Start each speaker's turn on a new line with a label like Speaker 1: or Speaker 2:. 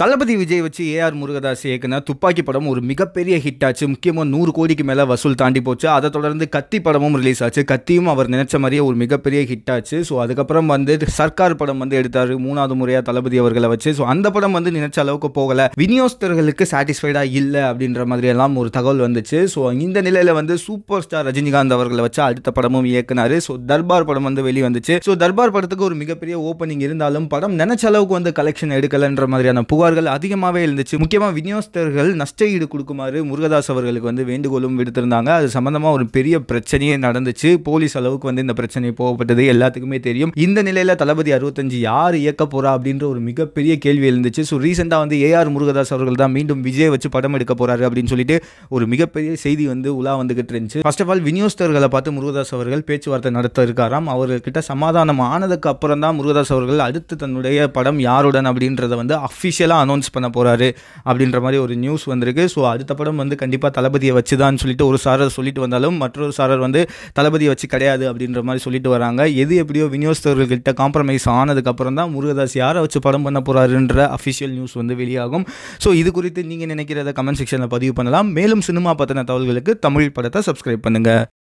Speaker 1: தளபதி விஜய் வச்சு A R Murugadoss இயக்குன துப்பாக்கி படம் ஒரு மிகப்பெரிய ஹிட் ஆச்சு முக்கியமாக நூறு கோடிக்கு மேலே வசூல் தாண்டி போச்சு அதை தொடர்ந்து கத்தி படமும் ரிலீஸ் ஆச்சு கத்தியும் அவர் நினைச்ச மாதிரியே ஒரு மிகப்பெரிய ஹிட் ஆச்சு ஸோ அதுக்கப்புறம் வந்து சர்க்கார் படம் வந்து எடுத்தார் மூணாவது முறையாக தளபதி அவர்களை வச்சு ஸோ அந்த படம் வந்து நினைச்ச அளவுக்கு போகலை விநியோகஸ்தர்களுக்கு சாட்டிஸ்ஃபைடாக இல்லை அப்படின்ற மாதிரி எல்லாம் ஒரு தகவல் வந்துச்சு ஸோ இந்த நிலையில் வந்து சூப்பர் ஸ்டார் ரஜினிகாந்த் அவர்களை வச்சு அடுத்த படமும் இயக்குனாரு ஸோ தர்பார் படம் வந்து வெளியே வந்துச்சு ஸோ தர்பார் படத்துக்கு ஒரு மிகப்பெரிய ஓப்பனிங் இருந்தாலும் படம் நினைச்ச அளவுக்கு வந்து கலெக்ஷன் எடுக்கலைன்ற மாதிரியான புகார் புகார்கள் அதிகமாகவே இருந்துச்சு முக்கியமாக விநியோகஸ்தர்கள் நஷ்ட ஈடு கொடுக்குமாறு முருகதாஸ் அவர்களுக்கு வந்து வேண்டுகோளும் விடுத்திருந்தாங்க அது சம்மந்தமாக ஒரு பெரிய பிரச்சனையே நடந்துச்சு போலீஸ் அளவுக்கு வந்து இந்த பிரச்சனை போகப்பட்டது எல்லாத்துக்குமே தெரியும் இந்த நிலையில் தளபதி அறுபத்தஞ்சு யார் இயக்க போகிறா அப்படின்ற ஒரு மிகப்பெரிய கேள்வி இருந்துச்சு ஸோ ரீசெண்டாக வந்து ஏஆர் முருகதாஸ் அவர்கள் தான் மீண்டும் விஜய் வச்சு படம் எடுக்க போகிறாரு அப்படின்னு சொல்லிட்டு ஒரு மிகப்பெரிய செய்தி வந்து உலா வந்துகிட்டு இருந்துச்சு ஃபர்ஸ்ட் ஆஃப் ஆல் விநியோகஸ்தர்களை பார்த்து முருகதாஸ் அவர்கள் பேச்சுவார்த்தை நடத்த இருக்காராம் அவர்கிட்ட சமாதானம் ஆனதுக்கு அப்புறம் தான் முருகதாஸ் அவர்கள் அடுத்து தன்னுடைய படம் யாருடன் அப்படின்றத வந்து அஃபிஷியலாக ஆஃபிஷியலாக அனௌன்ஸ் பண்ண போகிறாரு அப்படின்ற மாதிரி ஒரு நியூஸ் வந்திருக்கு ஸோ அடுத்த படம் வந்து கண்டிப்பாக தளபதியை வச்சு தான் சொல்லிட்டு ஒரு சாரர் சொல்லிட்டு வந்தாலும் மற்றொரு சாரர் வந்து தளபதியை வச்சு கிடையாது அப்படின்ற மாதிரி சொல்லிட்டு வராங்க எது எப்படியோ விநியோகஸ்தர்கள்கிட்ட காம்ப்ரமைஸ் ஆனதுக்கப்புறம் தான் முருகதாஸ் யாரை வச்சு படம் பண்ண போகிறாருன்ற அஃபிஷியல் நியூஸ் வந்து வெளியாகும் ஸோ இது குறித்து நீங்கள் நினைக்கிறத கமெண்ட் செக்ஷனில் பதிவு பண்ணலாம் மேலும் சினிமா பற்றின தகவல்களுக்கு தமிழ் படத்தை சப்ஸ்கிரைப் பண்ணுங்கள்